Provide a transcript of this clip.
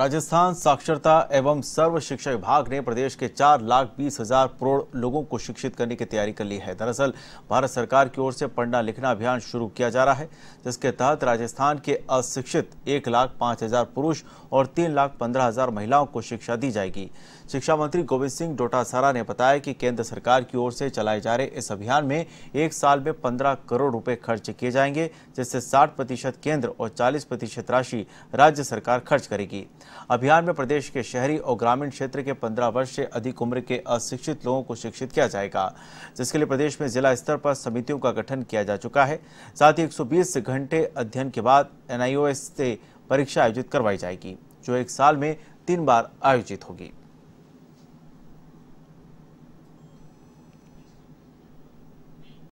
राजस्थान साक्षरता एवं सर्व शिक्षा विभाग ने प्रदेश के चार लाख बीस हजार करोड़ लोगों को शिक्षित करने की तैयारी कर ली है दरअसल भारत सरकार की ओर से पढ़ना लिखना अभियान शुरू किया जा रहा है जिसके तहत राजस्थान के अशिक्षित एक लाख पाँच हजार पुरुष और तीन लाख पंद्रह हजार महिलाओं को शिक्षा दी जाएगी शिक्षा मंत्री गोविंद सिंह डोटासारा ने बताया कि केंद्र सरकार की ओर से चलाए जा रहे इस अभियान में एक साल में पंद्रह करोड़ रुपये खर्च किए जाएंगे जिससे साठ केंद्र और चालीस राशि राज्य सरकार खर्च करेगी अभियान में प्रदेश के शहरी और ग्रामीण क्षेत्र के 15 वर्ष से अधिक उम्र के अशिक्षित लोगों को शिक्षित किया जाएगा जिसके लिए प्रदेश में जिला स्तर पर समितियों का गठन किया जा चुका है साथ ही एक घंटे अध्ययन के बाद एनआईओएस से परीक्षा आयोजित करवाई जाएगी जो एक साल में तीन बार आयोजित होगी